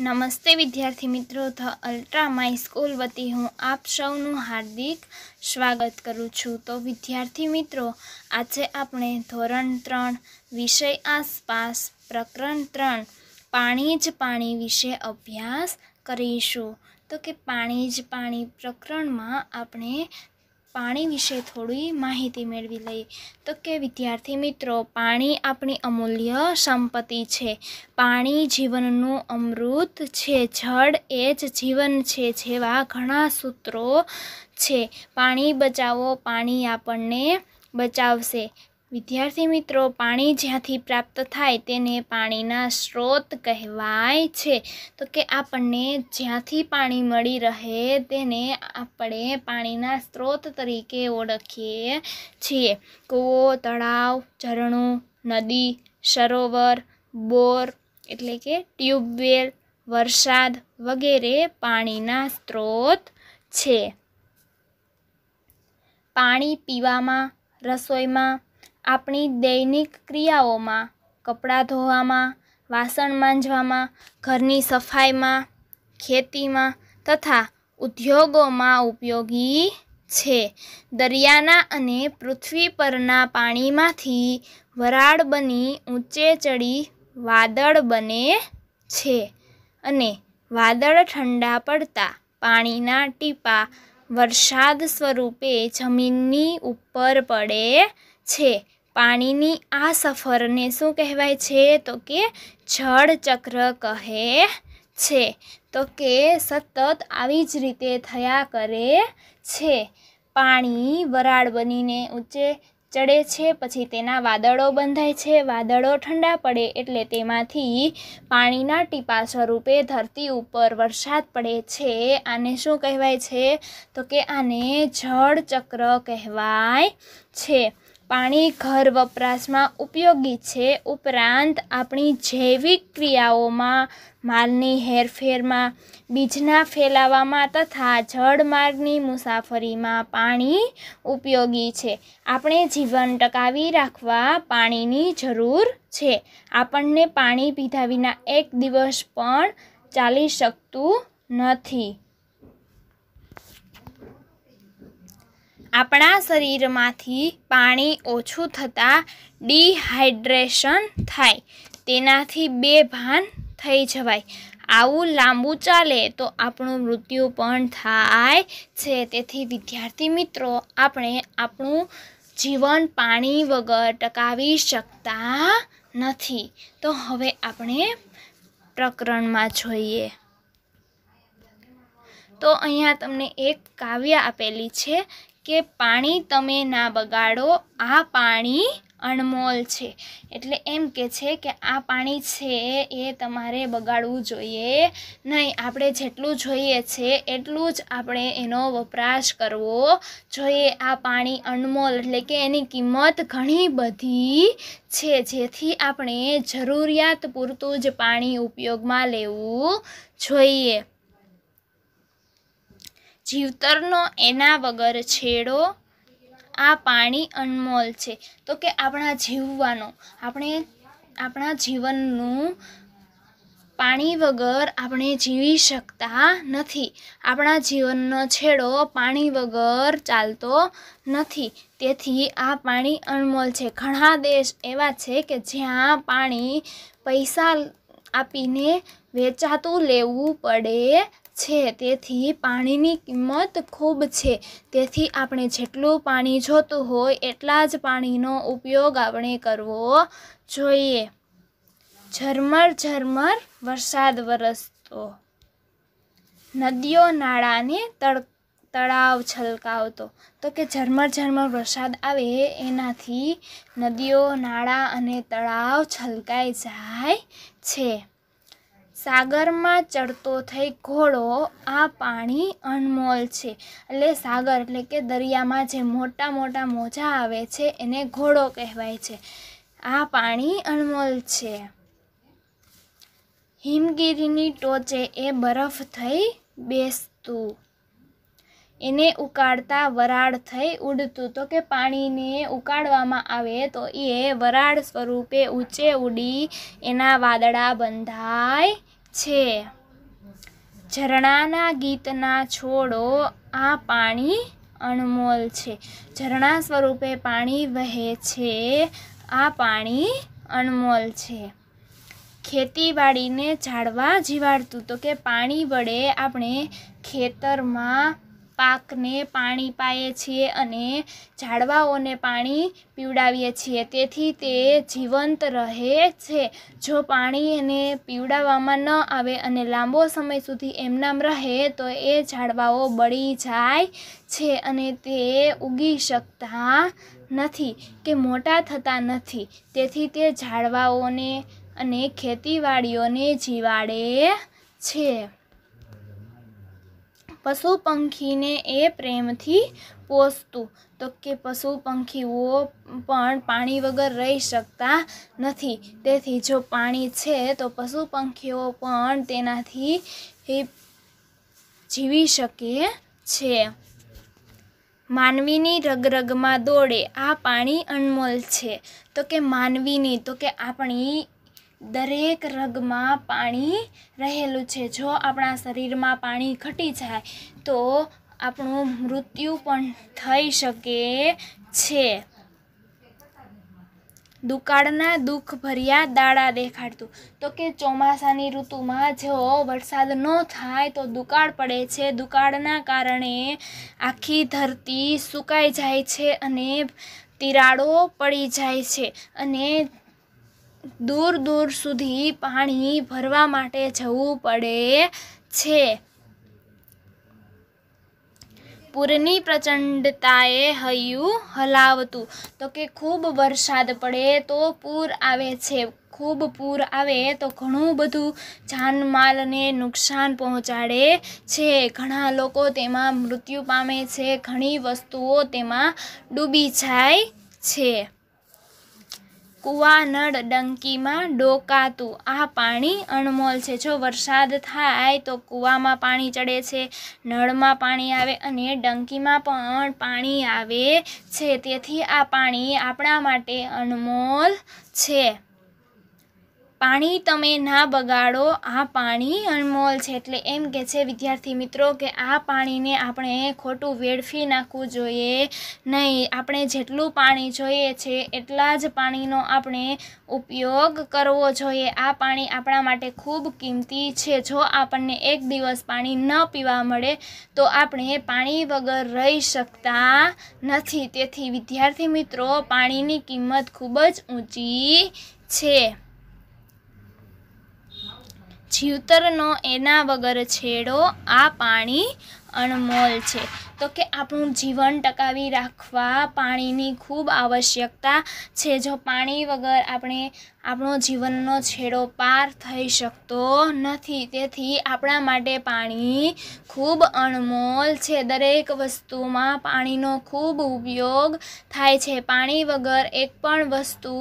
નમસ્તે વિદ્યાર્થી મિત્રો ધ અલ્ટ્રા માય સ્કૂલ વતી હું આપ સૌનું હાર્દિક સ્વાગત કરું છું તો વિદ્યાર્થી મિત્રો આજે આપણે ધોરણ ત્રણ વિષય આસપાસ પ્રકરણ ત્રણ પાણી જ પાણી વિશે અભ્યાસ કરીશું તો કે પાણી જ પાણી પ્રકરણમાં આપણે પાણી વિશે થોડી માહિતી મેળવી લઈએ તો કે વિદ્યાર્થી મિત્રો પાણી આપણી અમૂલ્ય સંપત્તિ છે પાણી જીવનનું અમૃત છે જળ એ જ જીવન છે જેવા ઘણા સૂત્રો છે પાણી બચાવો પાણી આપણને બચાવશે વિદ્યાર્થી મિત્રો પાણી જ્યાંથી પ્રાપ્ત થાય તેને પાણીના સ્ત્રોત કહેવાય છે તો કે આપણને જ્યાંથી પાણી મળી રહે તેને આપણે પાણીના સ્ત્રોત તરીકે ઓળખીએ છીએ કૂવો તળાવ ઝરણું નદી સરોવર બોર એટલે કે ટ્યુબવેલ વરસાદ વગેરે પાણીના સ્ત્રોત છે પાણી પીવામાં રસોઈમાં આપણી દૈનિક ક્રિયાઓમાં કપડાં ધોવામાં વાસણ માંજવામાં ઘરની સફાઈમાં ખેતીમાં તથા ઉદ્યોગોમાં ઉપયોગી છે દરિયાના અને પૃથ્વી પરના પાણીમાંથી વરાળ બની ઊંચે ચડી વાદળ બને છે અને વાદળ ઠંડા પડતા પાણીના ટીપાં વરસાદ સ્વરૂપે જમીનની ઉપર પડે છે પાણીની આ સફરને શું કહેવાય છે તો કે જળચક્ર કહે છે તો કે સતત આવી જ રીતે થયા કરે છે પાણી વરાળ બનીને ઊંચે ચડે છે પછી તેના વાદળો બંધાય છે વાદળો ઠંડા પડે એટલે તેમાંથી પાણીના ટીપા સ્વરૂપે ધરતી ઉપર વરસાદ પડે છે આને શું કહેવાય છે તો કે આને જળચક્ર કહેવાય છે પાણી ઘર વપરાશમાં ઉપયોગી છે ઉપરાંત આપણી જૈવિક ક્રિયાઓમાં માલની હેરફેરમાં બીજના ફેલાવામાં તથા જળમાર્ગની મુસાફરીમાં પાણી ઉપયોગી છે આપણે જીવન ટકાવી રાખવા પાણીની જરૂર છે આપણને પાણી પીધા વિના એક દિવસ પણ ચાલી શકતું નથી આપણા શરીરમાંથી પાણી ઓછું થતાં ડિહાઇડ્રેશન થાય તેનાથી બેભાન થઈ જવાય આવું લાંબુ ચાલે તો આપણું મૃત્યુ પણ થાય છે તેથી વિદ્યાર્થી મિત્રો આપણે આપણું જીવન પાણી વગર ટકાવી શકતા નથી તો હવે આપણે પ્રકરણમાં જોઈએ તો અહીંયા તમને એક કાવ્ય આપેલી છે કે પાણી તમે ના બગાડો આ પાણી અણમોલ છે એટલે એમ કે છે કે આ પાણી છે એ તમારે બગાડવું જોઈએ નહીં આપણે જેટલું જોઈએ છે એટલું જ આપણે એનો વપરાશ કરવો જોઈએ આ પાણી અણમોલ એટલે કે એની કિંમત ઘણી બધી છે જેથી આપણે જરૂરિયાત પૂરતું જ પાણી ઉપયોગમાં લેવું જોઈએ જીવતરનો એના વગર છેડો આ પાણી અનમોલ છે તો કે આપણા જીવવાનો આપણે આપણા જીવનનું પાણી વગર આપણે જીવી શકતા નથી આપણા જીવનનો છેડો પાણી વગર ચાલતો નથી તેથી આ પાણી અનમોલ છે ઘણા દેશ એવા છે કે જ્યાં પાણી પૈસા આપીને વેચાતું લેવું પડે છે તેથી પાણીની કિંમત ખૂબ છે તેથી આપણે જેટલું પાણી જોતું હોય એટલા જ પાણીનો ઉપયોગ આપણે કરવો જોઈએ ઝરમર ઝરમર વરસાદ વરસતો નદીઓ નાળાને તળ તળાવ છલકાવતો તો કે ઝરમર ઝરમર વરસાદ આવે એનાથી નદીઓ નાળા અને તળાવ છલકાઈ જાય છે સાગરમાં ચડતો થઈ ઘોડો આ પાણી અનમોલ છે એટલે સાગર એટલે કે દરિયામાં જે મોટા મોટા મોજા આવે છે એને ઘોડો કહેવાય છે આ પાણી અનમોલ છે હિમગીરીની ટોચે એ બરફ થઈ બેસતું એને ઉકાળતા વરાળ થઈ ઉડતું તો કે પાણીને ઉકાળવામાં આવે તો એ વરાળ સ્વરૂપે ઊંચે ઉડી એના વાદળા બંધાય છે ઝરણાના ગીતના છોડો આ પાણી અણમોલ છે ઝરણા સ્વરૂપે પાણી વહે છે આ પાણી અણમોલ છે ખેતીવાડીને જાળવા જીવાડતું તો કે પાણી વડે આપણે ખેતરમાં પાકને પાણી પાઈએ છીએ અને ઝાડવાઓને પાણી પીવડાવીએ છીએ તેથી તે જીવંત રહે છે જો પાણી એને પીવડાવવામાં ન આવે અને લાંબો સમય સુધી એમનામ રહે તો એ ઝાડવાઓ બળી જાય છે અને તે ઉગી શકતા નથી કે મોટા થતા નથી તેથી તે ઝાડવાઓને અને ખેતીવાડીઓને જીવાડે છે પશુ પંખીને એ પ્રેમથી પોસતું તો કે પશુ પંખીઓ પણ પાણી વગર રહી શકતા નથી તેથી જો પાણી છે તો પશુ પંખીઓ પણ તેનાથી જીવી શકે છે માનવીની રગરગમાં દોડે આ પાણી અનમોલ છે તો કે માનવીની તો કે આપણી દરેક રગમાં પાણી રહેલું છે જો આપણા શરીરમાં પાણી ઘટી જાય તો આપણું મૃત્યુ પણ થઈ શકે છે દુકાળના દુઃખ ભર્યા દાડા દેખાડતું તો કે ચોમાસાની ઋતુમાં જો વરસાદ ન થાય તો દુકાળ પડે છે દુકાળના કારણે આખી ધરતી સુકાઈ જાય છે અને તિરાડો પડી જાય છે અને દૂર દૂર સુધી પાણી ભરવા માટે જવું પડે છે પૂરની પ્રચંડતાએ હૈયું હલાવતું તો કે ખૂબ વરસાદ પડે તો પૂર આવે છે ખૂબ પૂર આવે તો ઘણું બધું જાનમાલને નુકસાન પહોંચાડે છે ઘણા લોકો તેમાં મૃત્યુ પામે છે ઘણી વસ્તુઓ તેમાં ડૂબી જાય છે કૂવાનળ ડંકીમાં ડોકાતું આ પાણી અણમોલ છે જો વરસાદ થાય તો કૂવામાં પાણી ચડે છે નળમાં પાણી આવે અને ડંકીમાં પણ પાણી આવે છે તેથી આ પાણી આપણા માટે અણમોલ છે પાણી તમે ના બગાડો આ પાણી અનમોલ છે એટલે એમ કે છે વિદ્યાર્થી મિત્રો કે આ પાણીને આપણે ખોટું વેડફી નાખવું જોઈએ નહીં આપણે જેટલું પાણી જોઈએ છે એટલા જ પાણીનો આપણે ઉપયોગ કરવો જોઈએ આ પાણી આપણા માટે ખૂબ કિંમતી છે જો આપણને એક દિવસ પાણી ન પીવા મળે તો આપણે પાણી વગર રહી શકતા નથી તેથી વિદ્યાર્થી મિત્રો પાણીની કિંમત ખૂબ જ ઊંચી છે જીવતરનો એના વગર છેડો આ પાણી અણમોલ છે તો કે આપણું જીવન ટકાવી રાખવા પાણીની ખૂબ આવશ્યકતા છે જો પાણી વગર આપણે આપણો જીવનનો છેડો પાર થઈ શકતો નથી તેથી આપણા માટે પાણી ખૂબ અણમોલ છે દરેક વસ્તુમાં પાણીનો ખૂબ ઉપયોગ થાય છે પાણી વગર એક પણ વસ્તુ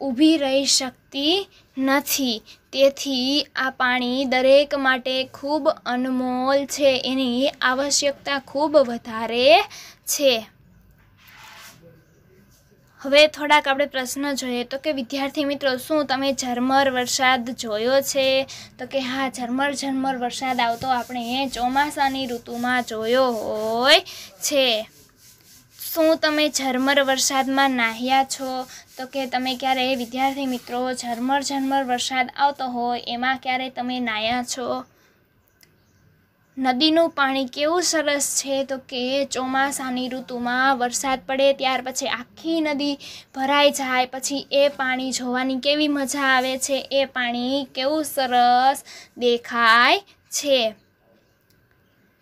ઊભી રહી શકતી નથી તેથી આ પાણી દરેક માટે ખૂબ અનમોલ છે એની આવશ્યકતા ખૂબ વધારે છે હવે થોડાક આપણે પ્રશ્ન જોઈએ તો કે વિદ્યાર્થી મિત્રો શું તમે ઝરમર વરસાદ જોયો છે તો કે હા ઝરમર ઝરમર વરસાદ આવતો આપણે ચોમાસાની ઋતુમાં જોયો હોય છે શું તમે ઝરમર વરસાદમાં નાહ્યા છો તો કે તમે ક્યારે વિદ્યાર્થી મિત્રો ઝરમર ઝરમર વરસાદ આવતો હોય એમાં ક્યારે તમે નાયા છો નદીનું પાણી કેવું સરસ છે તો કે ચોમાસાની ઋતુમાં વરસાદ પડે ત્યાર પછી આખી નદી ભરાઈ જાય પછી એ પાણી જોવાની કેવી મજા આવે છે એ પાણી કેવું સરસ દેખાય છે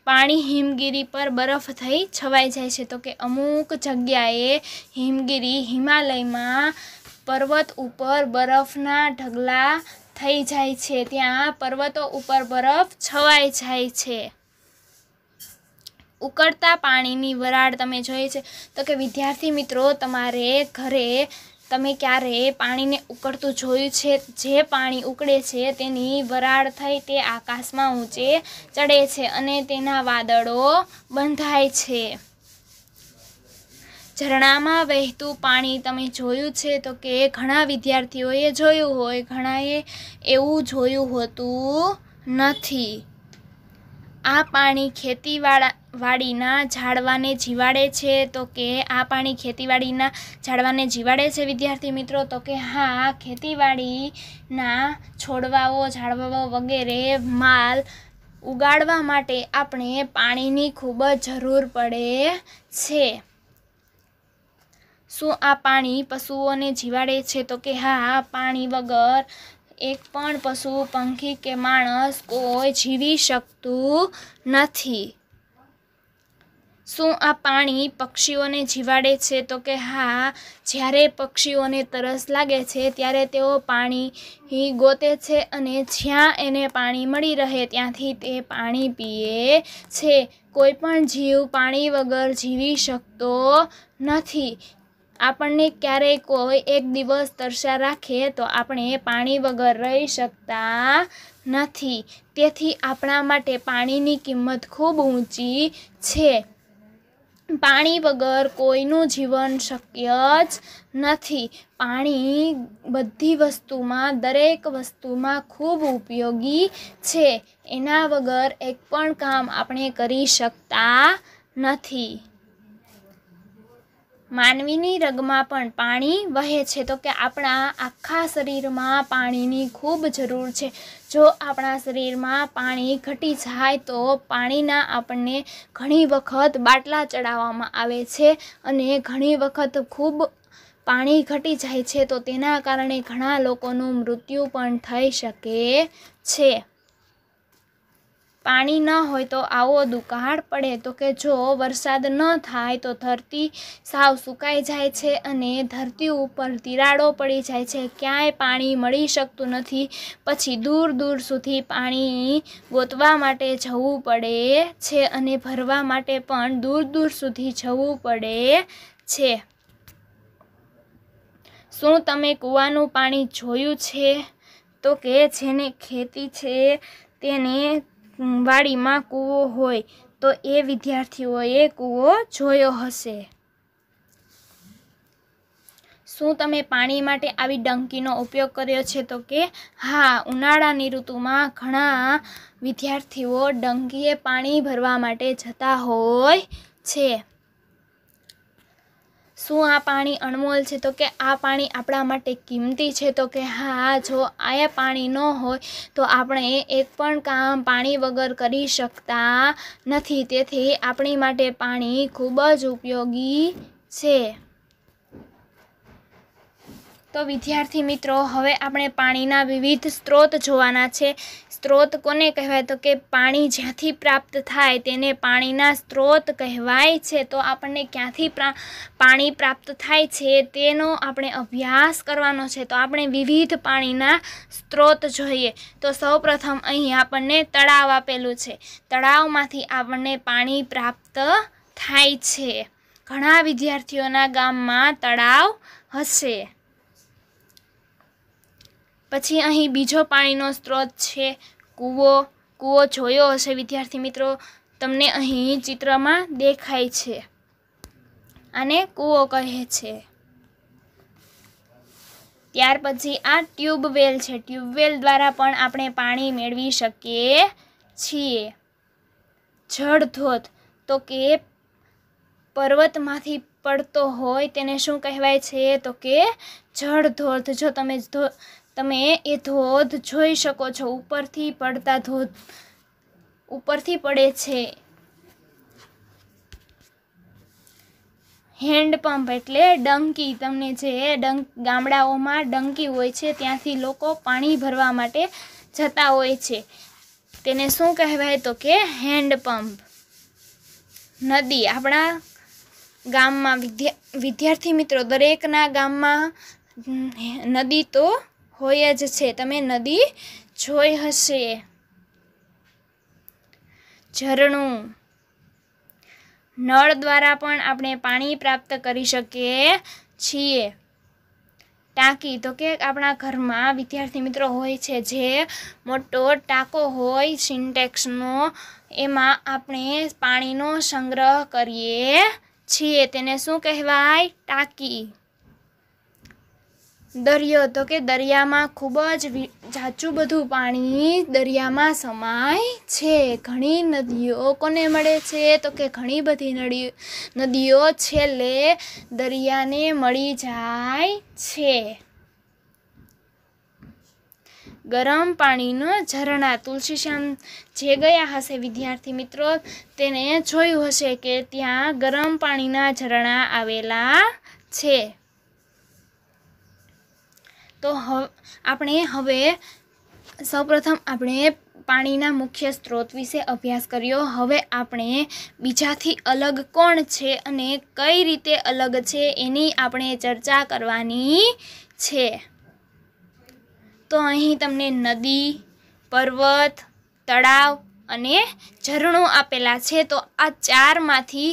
પાણી હિમગીરી પર બરફ થઈ છવાઈ જાય છે તો કે અમુક જગ્યાએ હિમગીરી હિમાલયમાં પર્વત ઉપર બરફના ઢગલા થઈ જાય છે ત્યાં પર્વતો ઉપર બરફ છવાઈ જાય છે ઉકળતા પાણીની વરાળ તમે જોઈએ છે તો કે વિદ્યાર્થી મિત્રો તમારે ઘરે તમે ક્યારેય પાણીને ઉકળતું જોયું છે જે પાણી ઉકળે છે તેની વરાળ થઈ તે આકાશમાં ઊંચે ચડે છે અને તેના વાદળો બંધાય છે ઝરણામાં વહેતું પાણી તમે જોયું છે તો કે ઘણા વિદ્યાર્થીઓએ જોયું હોય ઘણાએ એવું જોયું હોતું નથી આ પાણી ખેતીવાળા વાડીના ઝાડવાને જીવાડે છે તો કે આ પાણી ખેતીવાડીના ઝાડવાને જીવાડે છે વિદ્યાર્થી મિત્રો તો કે હા ખેતીવાડીના છોડવાઓ ઝાડવાઓ વગેરે માલ ઉગાડવા માટે આપણે પાણીની ખૂબ જ જરૂર પડે છે શું આ પાણી પશુઓને જીવાડે છે તો કે હા પાણી વગર એક પણ પશુ પંખી કે માણસ કોઈ જીવી શકતું નથી શું આ પાણી પક્ષીઓને જીવાડે છે તો કે હા જ્યારે પક્ષીઓને તરસ લાગે છે ત્યારે તેઓ પાણી ગોતે છે અને જ્યાં એને પાણી મળી રહે ત્યાંથી તે પાણી પીએ છે કોઈપણ જીવ પાણી વગર જીવી શકતો નથી આપણને ક્યારેય કોઈ એક દિવસ તરસા રાખે તો આપણે પાણી વગર રહી શકતા નથી તેથી આપણા માટે પાણીની કિંમત ખૂબ ઊંચી છે પાણી વગર કોઈનું જીવન શક્ય જ નથી પાણી બધી વસ્તુમાં દરેક વસ્તુમાં ખૂબ ઉપયોગી છે એના વગર એક પણ કામ આપણે કરી શકતા નથી માનવીની રગમાં પણ પાણી વહે છે તો કે આપણા આખા શરીરમાં પાણીની ખૂબ જરૂર છે જો આપણા શરીરમાં પાણી ઘટી જાય તો પાણીના આપણને ઘણી વખત બાટલા ચડાવવામાં આવે છે અને ઘણી વખત ખૂબ પાણી ઘટી જાય છે તો તેના કારણે ઘણા લોકોનું મૃત્યુ પણ થઈ શકે છે પાણી ન હોય તો આવો દુકાળ પડે તો કે જો વરસાદ ન થાય તો ધરતી સાવ સુકાઈ જાય છે અને ધરતી ઉપર તિરાડો પડી જાય છે ક્યાંય પાણી મળી શકતું નથી પછી દૂર દૂર સુધી પાણી ગોતવા માટે જવું પડે છે અને ભરવા માટે પણ દૂર દૂર સુધી જવું પડે છે શું તમે કૂવાનું પાણી જોયું છે તો કે જેને ખેતી છે તેને વાડીમાં કૂવો હોય તો એ વિદ્યાર્થીઓએ કૂવો જોયો હશે શું તમે પાણી માટે આવી ડંકીનો ઉપયોગ કર્યો છે તો કે હા ઉનાળાની ઋતુમાં ઘણા વિદ્યાર્થીઓ ડંકીએ પાણી ભરવા માટે જતા હોય છે શું આ પાણી અણમોલ છે તો કે આ પાણી આપણા માટે કિંમતી છે તો કે હા જો આ પાણી ન હોય તો આપણે એક પણ કામ પાણી વગર કરી શકતા નથી તેથી આપણી માટે પાણી ખૂબ જ ઉપયોગી છે તો વિદ્યાર્થી મિત્રો હવે આપણે પાણીના વિવિધ સ્ત્રોત જોવાના છે સ્ત્રોત કોને કહેવાય તો કે પાણી જ્યાંથી પ્રાપ્ત થાય તેને પાણીના સ્ત્રોત કહેવાય છે તો આપણને ક્યાંથી પાણી પ્રાપ્ત થાય છે તેનો આપણે અભ્યાસ કરવાનો છે તો આપણે વિવિધ પાણીના સ્ત્રોત જોઈએ તો સૌપ્રથમ અહીં આપણને તળાવ આપેલું છે તળાવમાંથી આપણને પાણી પ્રાપ્ત થાય છે ઘણા વિદ્યાર્થીઓના ગામમાં તળાવ હશે પછી અહીં બીજો પાણીનો સ્ત્રોત છે કૂવો કૂવો જોયો હશે વિદ્યાર્થી મિત્રો તમને અહીં ચિત્રમાં દેખાય છે આને કૂવો કહે છે ત્યાર પછી આ ટ્યુબવેલ છે ટ્યુબવેલ દ્વારા પણ આપણે પાણી મેળવી શકીએ છીએ જળધોધ તો કે પર્વતમાંથી પડતો હોય તેને શું કહેવાય છે તો કે જળધોધ જો તમે તમે એ ધોધ જોઈ શકો છો ઉપરથી પડતા ધોધ ઉપરથી પડે છે હેન્ડપંપ એટલે ડંકી તમને જે ડંક ગામડાઓમાં ડંકી હોય છે ત્યાંથી લોકો પાણી ભરવા માટે જતા હોય છે તેને શું કહેવાય તો કે હેન્ડપંપ નદી આપણા ગામમાં વિદ્યાર્થી મિત્રો દરેકના ગામમાં નદી તો હોય જ છે તમે નદી જોઈ હશે ઝરણું નળ દ્વારા પણ આપણે પાણી પ્રાપ્ત કરી શકીએ છીએ ટાંકી તો કે આપણા ઘરમાં વિદ્યાર્થી મિત્રો હોય છે જે મોટો ટાંકો હોય સિન્ટેક્સનો એમાં આપણે પાણીનો સંગ્રહ કરીએ છીએ તેને શું કહેવાય ટાંકી દરિયો તો કે દરિયામાં ખૂબ જ જાચું બધું પાણી દરિયામાં સમાય છે ઘણી નદીઓ કોને મળે છે તો કે ઘણી બધી નદી નદીઓ છેલ્લે દરિયાને મળી જાય છે ગરમ પાણીનો ઝરણા તુલસીશ્યામ જે ગયા હશે વિદ્યાર્થી મિત્રો તેને જોયું હશે કે ત્યાં ગરમ પાણીના ઝરણા આવેલા છે તો આપણે હવે સૌપ્રથમ આપણે પાણીના મુખ્ય સ્ત્રોત વિશે અભ્યાસ કર્યો હવે આપણે બીજાથી અલગ કોણ છે અને કઈ રીતે અલગ છે એની આપણે ચર્ચા કરવાની છે તો અહીં તમને નદી પર્વત તળાવ અને ઝરણો આપેલા છે તો આ ચારમાંથી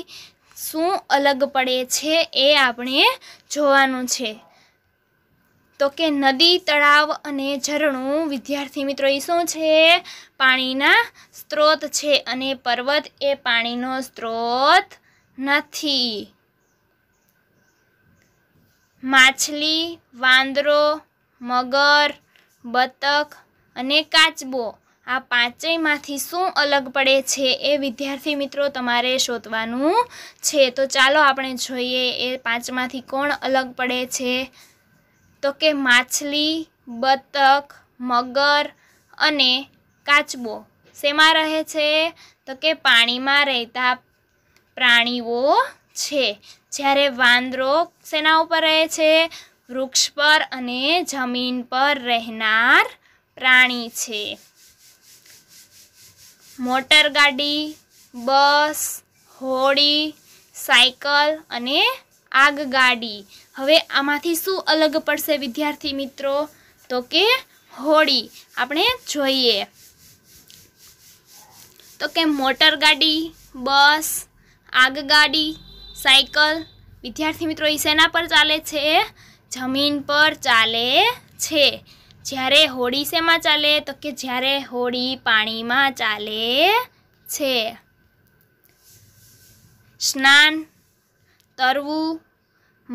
શું અલગ પડે છે એ આપણે જોવાનું છે તો કે નદી તળાવ અને ઝરણું વિદ્યાર્થી મિત્રો એ શું છે પાણીના સ્ત્રોત છે અને પર્વત એ પાણીનો સ્ત્રોત નથી માછલી વાંદરો મગર બતક અને કાચબો આ પાંચેયમાંથી શું અલગ પડે છે એ વિદ્યાર્થી મિત્રો તમારે શોધવાનું છે તો ચાલો આપણે જોઈએ એ પાંચમાંથી કોણ અલગ પડે છે તો કે માછલી બતક મગર અને કાચબો શેમાં રહે છે તો કે પાણીમાં રહેતા પ્રાણીઓ છે જ્યારે વાંદરો શેના ઉપર રહે છે વૃક્ષ પર અને જમીન પર રહેનાર પ્રાણી છે મોટરગાડી બસ હોડી સાયકલ અને આગગાડી હવે આમાંથી શું અલગ પડશે વિદ્યાર્થી મિત્રો તો કે હોળી આપણે જોઈએ તો કે મોટર ગાડી બસ આગગાડી સાયકલ વિદ્યાર્થી મિત્રો એ શેના પર ચાલે છે જમીન પર ચાલે છે જ્યારે હોળી શેમાં ચાલે તો કે જ્યારે હોળી પાણીમાં ચાલે છે સ્નાન તરવું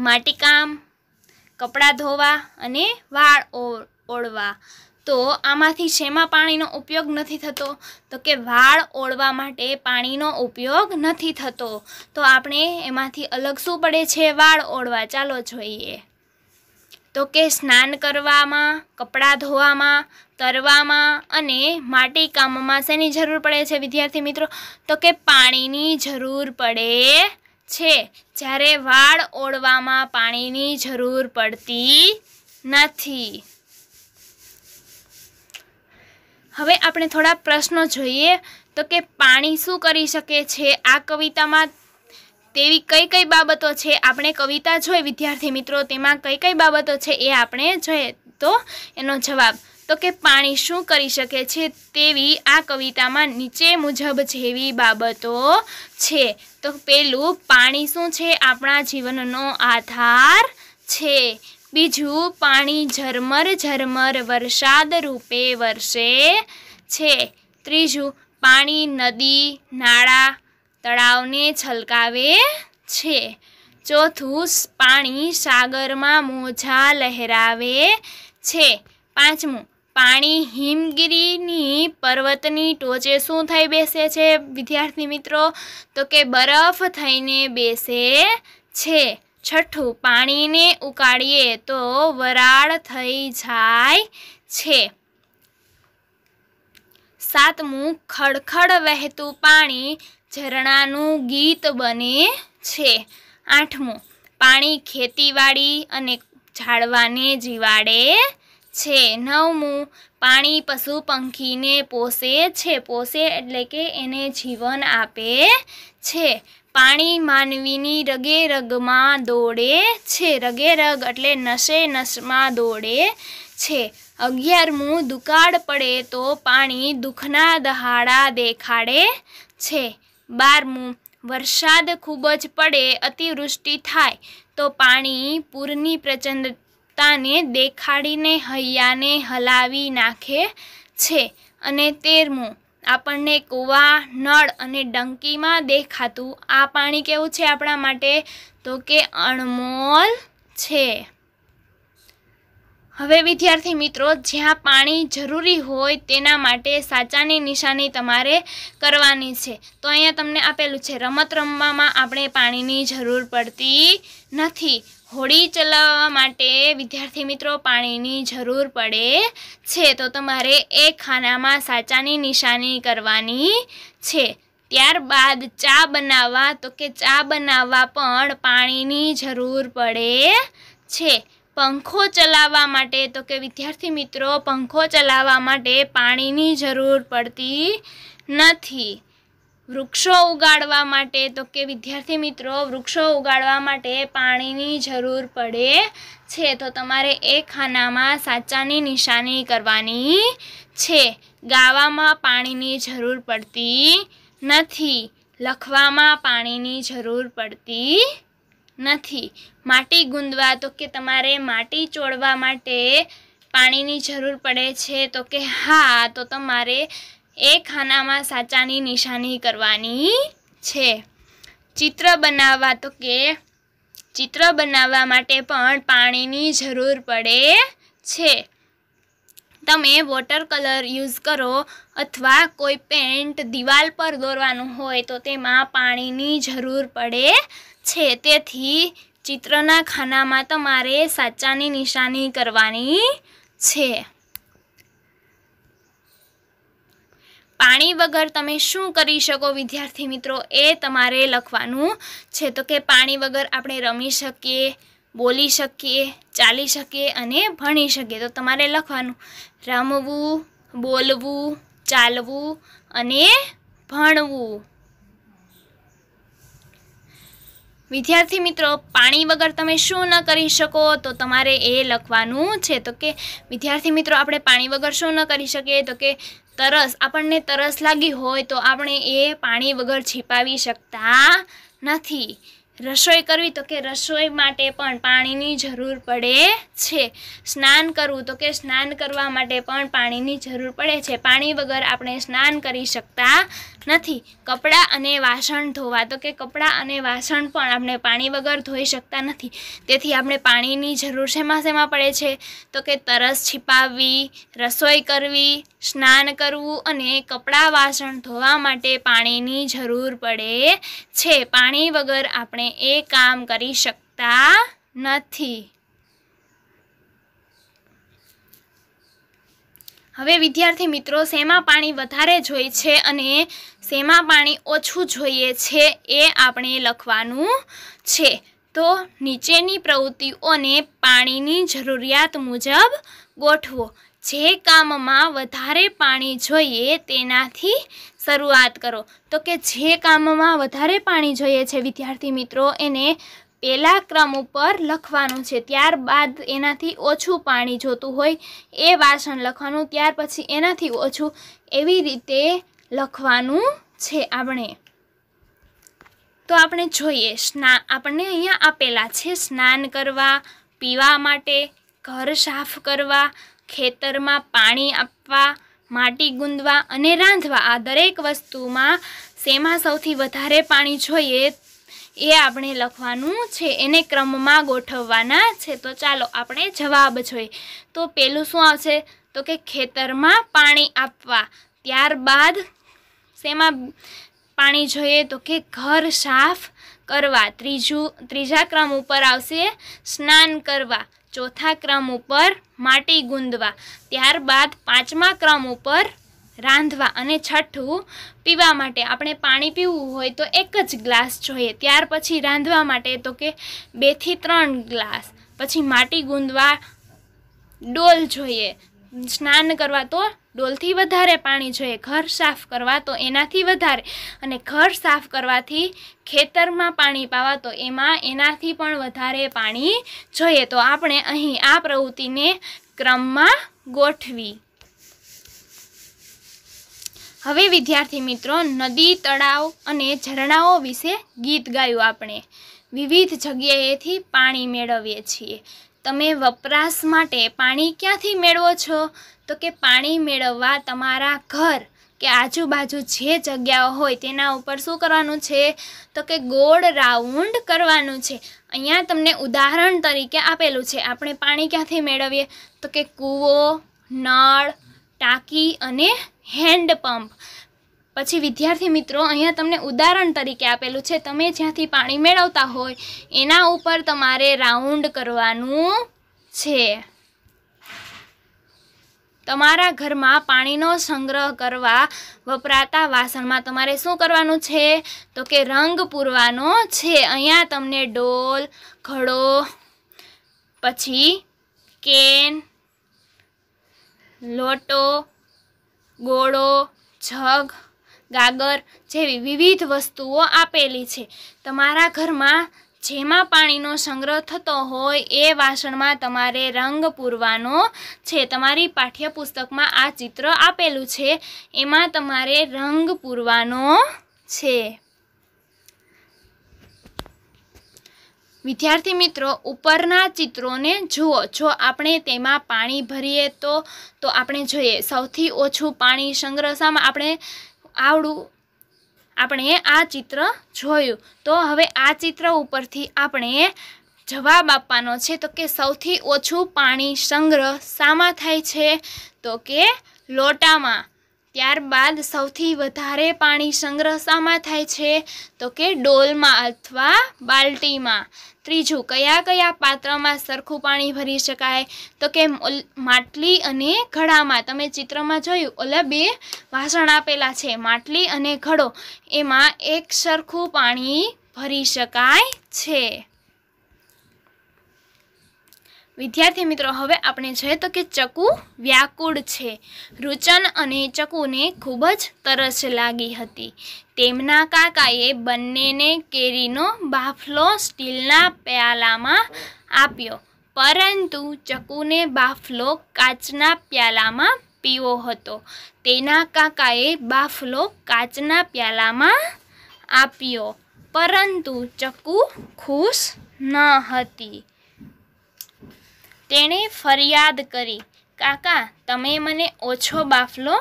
માટીકામ કપડાં ધોવા અને વાળ ઓળવા તો આમાંથી શેમાં પાણીનો ઉપયોગ નથી થતો તો કે વાળ ઓળવા માટે પાણીનો ઉપયોગ નથી થતો તો આપણે એમાંથી અલગ શું પડે છે વાળ ઓળવા ચાલો જોઈએ તો કે સ્નાન કરવામાં કપડાં ધોવામાં તરવામાં અને માટીકામમાં શેની જરૂર પડે છે વિદ્યાર્થી મિત્રો તો કે પાણીની જરૂર પડે છે જ્યારે વાળ ઓળવામાં પાણીની જરૂર પડતી નથી હવે આપણે થોડા પ્રશ્નો જોઈએ તો કે પાણી શું કરી શકે છે આ કવિતામાં તેવી કઈ કઈ બાબતો છે આપણે કવિતા જોઈએ વિદ્યાર્થી મિત્રો તેમાં કઈ કઈ બાબતો છે એ આપણે જોઈએ તો એનો જવાબ તો કે પાણી શું કરી શકે છે તેવી આ કવિતામાં નીચે મુજબ જેવી બાબતો છે તો પેલું પાણી શું છે આપણા જીવનનો આધાર છે બીજું પાણી ઝરમર ઝરમર વરસાદ રૂપે વરસે છે ત્રીજું પાણી નદી નાળા તળાવને છલકાવે છે ચોથું પાણી સાગરમાં મોજા લહેરાવે છે પાંચમું પાણી હિમગીરીની પર્વતની ટોચે શું થઈ બેસે છે વિદ્યાર્થી મિત્રો તો કે બરફ થઈને બેસે છે છઠ્ઠું પાણીને ઉકાળીએ તો વરાળ થઈ જાય છે સાતમું ખડખડ વહેતું પાણી ઝરણાનું ગીત બને છે આઠમું પાણી ખેતીવાડી અને ઝાડવાને જીવાડે છે નવમું પાણી પશુ પંખીને પોષે છે પોષે એટલે કે એને જીવન આપે છે પાણી માનવીની રગે રગમાં દોડે છે રગે રગ એટલે નશે નશમાં દોડે છે અગિયારમું દુકાળ પડે તો પાણી દુઃખના દહાડા દેખાડે છે બારમું વરસાદ ખૂબ જ પડે અતિવૃષ્ટિ થાય તો પાણી પૂરની પ્રચંડ પોતાને દેખાડીને હૈયાને હલાવી નાખે છે અને તેરમું આપણને કૂવા નળ અને ડંકીમાં દેખાતું આ પાણી કેવું છે આપણા માટે તો કે અણમોલ છે હવે વિદ્યાર્થી મિત્રો જ્યાં પાણી જરૂરી હોય તેના માટે સાચાની નિશાની તમારે કરવાની છે તો અહીંયા તમને આપેલું છે રમત રમવામાં આપણે પાણીની જરૂર પડતી નથી હોડી ચલાવવા માટે વિદ્યાર્થી મિત્રો પાણીની જરૂર પડે છે તો તમારે એ ખાનામાં સાચાની નિશાની કરવાની છે ત્યારબાદ ચા બનાવવા તો કે ચા બનાવવા પણ પાણીની જરૂર પડે છે પંખો ચલાવવા માટે તો કે વિદ્યાર્થી મિત્રો પંખો ચલાવવા માટે પાણીની જરૂર પડતી નથી વૃક્ષો ઉગાડવા માટે તો કે વિદ્યાર્થી મિત્રો વૃક્ષો ઉગાડવા માટે પાણીની જરૂર પડે છે તો તમારે એ ખાનામાં સાચાની નિશાની કરવાની છે ગાવામાં પાણીની જરૂર પડતી નથી લખવામાં પાણીની જરૂર પડતી નથી માટી ગુંદવા તો કે તમારે માટી ચોળવા માટે પાણીની જરૂર પડે છે તો કે હા તો તમારે એ ખાનામાં સાચાની નિશાની કરવાની છે ચિત્ર બનાવવા તો કે ચિત્ર બનાવવા માટે પણ પાણીની જરૂર પડે છે તમે વોટર કલર યુઝ કરો અથવા કોઈ પેન્ટ દિવાલ પર દોરવાનું હોય તો તેમાં પાણીની જરૂર પડે છે તેથી ચિત્રના ખાનામાં તમારે સાચાની નિશાની કરવાની છે પાણી વગર તમે શું કરી શકો વિદ્યાર્થી મિત્રો એ તમારે લખવાનું છે તો કે પાણી વગર આપણે રમી શકીએ બોલી શકીએ ચાલી શકીએ અને ભણી શકીએ તો તમારે લખવાનું રમવું બોલવું ચાલવું અને ભણવું વિદ્યાર્થી મિત્રો પાણી વગર તમે શું ન કરી શકો તો તમારે એ લખવાનું છે તો કે વિદ્યાર્થી મિત્રો આપણે પાણી વગર શું ન કરી શકીએ તો કે તરસ આપણને તરસ લાગી હોય તો આપણે એ પાણી વગર છીપાવી શકતા નથી રસોઈ કરવી તો કે રસોઈ માટે પણ પાણીની જરૂર પડે છે સ્નાન કરવું તો કે સ્નાન કરવા માટે પણ પાણીની જરૂર પડે છે પાણી વગર આપણે સ્નાન કરી શકતા નથી કપડાં અને વાસણ ધોવા તો કે કપડાં અને વાસણ પણ આપણે પાણી વગર ધોઈ શકતા નથી તેથી આપણે પાણીની જરૂર શેમાં શેમાં પડે છે તો કે તરસ છીપાવવી રસોઈ કરવી સ્નાન કરવું અને કપડાં વાસણ ધોવા માટે પાણીની જરૂર પડે છે પાણી વગર આપણે એ કામ કરી શકતા નથી હવે વિદ્યાર્થી મિત્રો શેમાં પાણી વધારે જોઈ છે અને શેમાં પાણી ઓછું જોઈએ છે એ આપણે લખવાનું છે તો નીચેની પ્રવૃત્તિઓને પાણીની જરૂરિયાત મુજબ ગોઠવો જે કામમાં વધારે પાણી જોઈએ તેનાથી શરૂઆત કરો તો કે જે કામમાં વધારે પાણી જોઈએ છે વિદ્યાર્થી મિત્રો એને પહેલા ક્રમ ઉપર લખવાનું છે ત્યારબાદ એનાથી ઓછું પાણી જોતું હોય એ વાસણ લખવાનું ત્યાર પછી એનાથી ઓછું એવી રીતે લખવાનું છે આપણે તો આપણે જોઈએ સ્ના આપણને અહીંયા આપેલા છે સ્નાન કરવા પીવા માટે ઘર સાફ કરવા ખેતરમાં પાણી આપવા માટી ગુંદવા અને રાંધવા આ દરેક વસ્તુમાં શેમાં સૌથી વધારે પાણી જોઈએ એ આપણે લખવાનું છે એને ક્રમમાં ગોઠવવાના છે તો ચાલો આપણે જવાબ જોઈએ તો પેલું શું આવશે તો કે ખેતરમાં પાણી આપવા ત્યારબાદ શેમાં પાણી જોઈએ તો કે ઘર સાફ કરવા ત્રીજું ત્રીજા ક્રમ ઉપર આવશે સ્નાન કરવા ચોથા ક્રમ ઉપર માટી ગુંદવા ત્યારબાદ પાંચમા ક્રમ ઉપર રાંધવા અને છઠ્ઠું પીવા માટે આપણે પાણી પીવું હોય તો એક જ ગ્લાસ જોઈએ ત્યાર પછી રાંધવા માટે તો કે બેથી ત્રણ ગ્લાસ પછી માટી ગુંદવા ડોલ જોઈએ સ્નાન કરવા તો ડોલથી વધારે પાણી જોઈએ ઘર સાફ કરવા તો એનાથી વધારે અને ઘર સાફ કરવાથી ખેતરમાં પાણી પાવા તો એમાં એનાથી પણ વધારે પાણી જોઈએ તો આપણે અહીં આ પ્રવૃત્તિને ક્રમમાં ગોઠવી હવે વિદ્યાર્થી મિત્રો નદી તળાવ અને ઝરણાઓ વિશે ગીત ગાયું આપણે વિવિધ જગ્યાએથી પાણી મેળવીએ છીએ તમે વપરાશ માટે પાણી ક્યાંથી મેળવો છો તો કે પાણી મેળવવા તમારા ઘર કે આજુબાજુ જે જગ્યાઓ હોય તેના ઉપર શું કરવાનું છે તો કે ગોળ રાઉન્ડ કરવાનું છે અહીંયા તમને ઉદાહરણ તરીકે આપેલું છે આપણે પાણી ક્યાંથી મેળવીએ તો કે કૂવો નળ ટાંકી અને હેન્ડપંપ પછી વિદ્યાર્થી મિત્રો અહીંયા તમને ઉદાહરણ તરીકે આપેલું છે તમે જ્યાંથી પાણી મેળવતા હોય એના ઉપર તમારે રાઉન્ડ કરવાનું છે તમારા ઘરમાં પાણીનો સંગ્રહ કરવા વપરાતા વાસણમાં તમારે શું કરવાનું છે તો કે રંગ પૂરવાનો છે અહીંયા તમને ડોલ ઘડો પછી કેન લોટો ગોળો જગ ગાગર જેવી વિવિધ વસ્તુઓ આપેલી છે તમારા ઘરમાં જેમાં પાણીનો સંગ્રહ થતો હોય એ વાસણમાં તમારે રંગ પૂરવાનો છે તમારી પાઠ્યપુસ્તકમાં આ ચિત્ર આપેલું છે એમાં તમારે રંગ પૂરવાનો છે વિદ્યાર્થી મિત્રો ઉપરના ચિત્રોને જુઓ જો આપણે તેમાં પાણી ભરીએ તો તો આપણે જોઈએ સૌથી ઓછું પાણી સંગ્રહ શામાં આપણે આવડું આપણે આ ચિત્ર જોયું તો હવે આ ચિત્ર ઉપરથી આપણે જવાબ આપવાનો છે તો કે સૌથી ઓછું પાણી સંગ્રહ શામાં થાય છે તો કે લોટામાં ત્યારબાદ સૌથી વધારે પાણી સંગ્રહ શામાં થાય છે તો કે ડોલમાં અથવા બાલ્ટીમાં ત્રીજું કયા કયા પાત્રમાં સરખું પાણી ભરી શકાય તો કે માટલી અને ઘડામાં તમે ચિત્રમાં જોયું ઓલા બે વાસણ આપેલા છે માટલી અને ઘડો એમાં એક સરખું પાણી ભરી શકાય છે વિદ્યાર્થી મિત્રો હવે આપણે જોઈએ તો કે ચકુ વ્યાકુળ છે રુચન અને ચકુને ખૂબ જ તરસ લાગી હતી તેમના કાકાએ બંનેને કેરીનો બાફલો સ્ટીલના પ્યાલામાં આપ્યો પરંતુ ચકુને બાફલો કાચના પ્યાલામાં પીવો હતો તેના કાકાએ બાફલો કાચના પ્યાલામાં આપ્યો પરંતુ ચકુ ખુશ ન હતી તેણે ફરિયાદ કરી કાકા તમે મને ઓછો બાફલો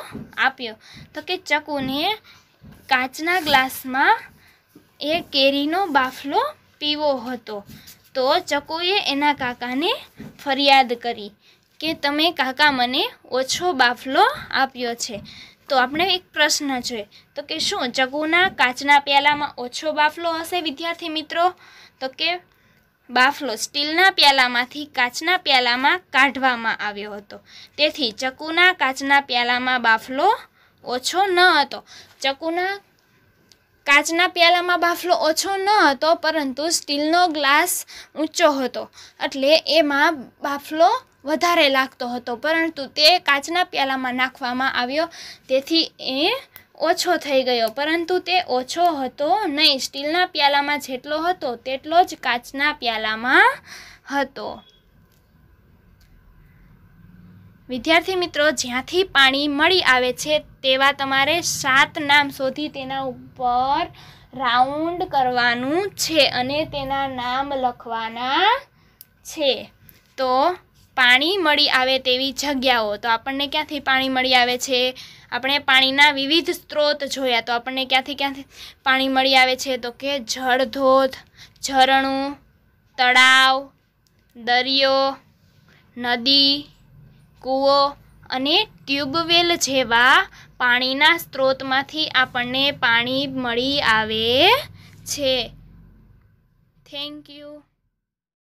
આપ્યો તો કે ચકુને કાચના ગ્લાસમાં એ કેરીનો બાફલો પીવો હતો તો ચકુએ એના કાકાને ફરિયાદ કરી કે તમે કાકા મને ઓછો બાફલો આપ્યો છે તો આપણે એક પ્રશ્ન છે તો કે શું ચકુના કાચના પ્યાલામાં ઓછો બાફલો હશે વિદ્યાર્થી મિત્રો તો કે બાફલો સ્ટીલના પ્યાલામાંથી કાચના પ્યાલામાં કાઢવામાં આવ્યો હતો તેથી ચકુના કાચના પ્યાલામાં બાફલો ઓછો ન હતો ચકુના કાચના પ્યાલામાં બાફલો ઓછો ન હતો પરંતુ સ્ટીલનો ગ્લાસ ઊંચો હતો એટલે એમાં બાફલો વધારે લાગતો હતો પરંતુ તે કાચના પ્યાલામાં નાખવામાં આવ્યો તેથી એ ઓછો થઈ ગયો પરંતુ તે ઓછો હતો નહીં સ્ટીલના પ્યાલામાં જેટલો હતો તેટલો જ કાચના પ્યાલામાં હતો વિદ્યાર્થી મિત્રો જ્યાંથી પાણી મળી આવે છે તેવા તમારે સાત નામ શોધી તેના ઉપર રાઉન્ડ કરવાનું છે અને તેના નામ લખવાના છે તો પાણી મળી આવે તેવી જગ્યાઓ તો આપણને ક્યાંથી પાણી મળી આવે છે આપણે પાણીના વિવિધ સ્ત્રોત જોયા તો આપણને ક્યાંથી ક્યાંથી પાણી મળી આવે છે તો કે જળધોધ ઝરણું તળાવ દરિયો નદી કૂવો અને ટ્યુબવેલ જેવા પાણીના સ્ત્રોતમાંથી આપણને પાણી મળી આવે છે થેન્ક યુ